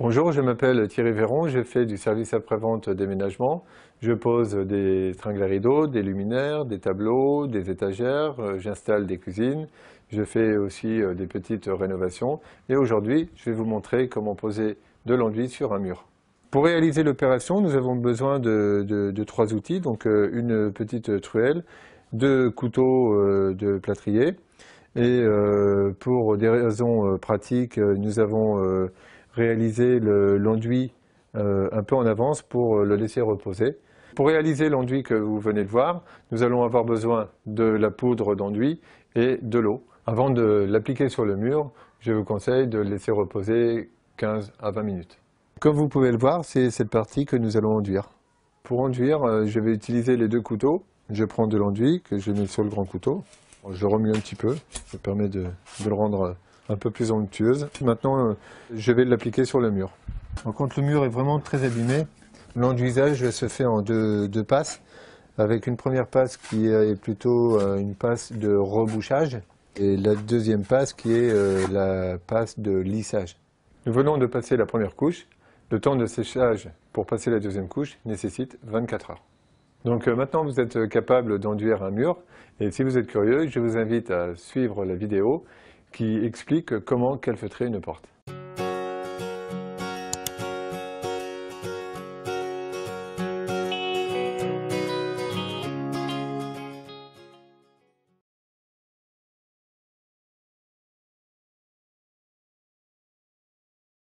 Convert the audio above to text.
Bonjour, je m'appelle Thierry Véron, je fais du service après-vente déménagement. Je pose des tringles à rideaux, des luminaires, des tableaux, des étagères, euh, j'installe des cuisines, je fais aussi euh, des petites rénovations. Et aujourd'hui, je vais vous montrer comment poser de l'enduit sur un mur. Pour réaliser l'opération, nous avons besoin de, de, trois outils, donc euh, une petite truelle, deux couteaux de plâtrier. Et pour des raisons pratiques, nous avons réaliser l'enduit euh, un peu en avance pour euh, le laisser reposer. Pour réaliser l'enduit que vous venez de voir, nous allons avoir besoin de la poudre d'enduit et de l'eau. Avant de l'appliquer sur le mur, je vous conseille de laisser reposer 15 à 20 minutes. Comme vous pouvez le voir, c'est cette partie que nous allons enduire. Pour enduire, euh, je vais utiliser les deux couteaux. Je prends de l'enduit que je mets sur le grand couteau. Je remue un petit peu, ça permet de le rendre un peu plus onctueuse. maintenant, euh, je vais l'appliquer sur le mur. En quand le mur est vraiment très abîmé, l'enduisage se fait en deux, deux, passes, avec une première passe qui est plutôt euh, une passe de rebouchage et la deuxième passe qui est euh, la passe de lissage. Nous venons de passer la première couche. Le temps de séchage pour passer la deuxième couche nécessite 24 heures. Donc maintenant, vous êtes capable d'enduire un mur. Et si vous êtes curieux, je vous invite à suivre la vidéo qui explique comment calfeutrer une porte.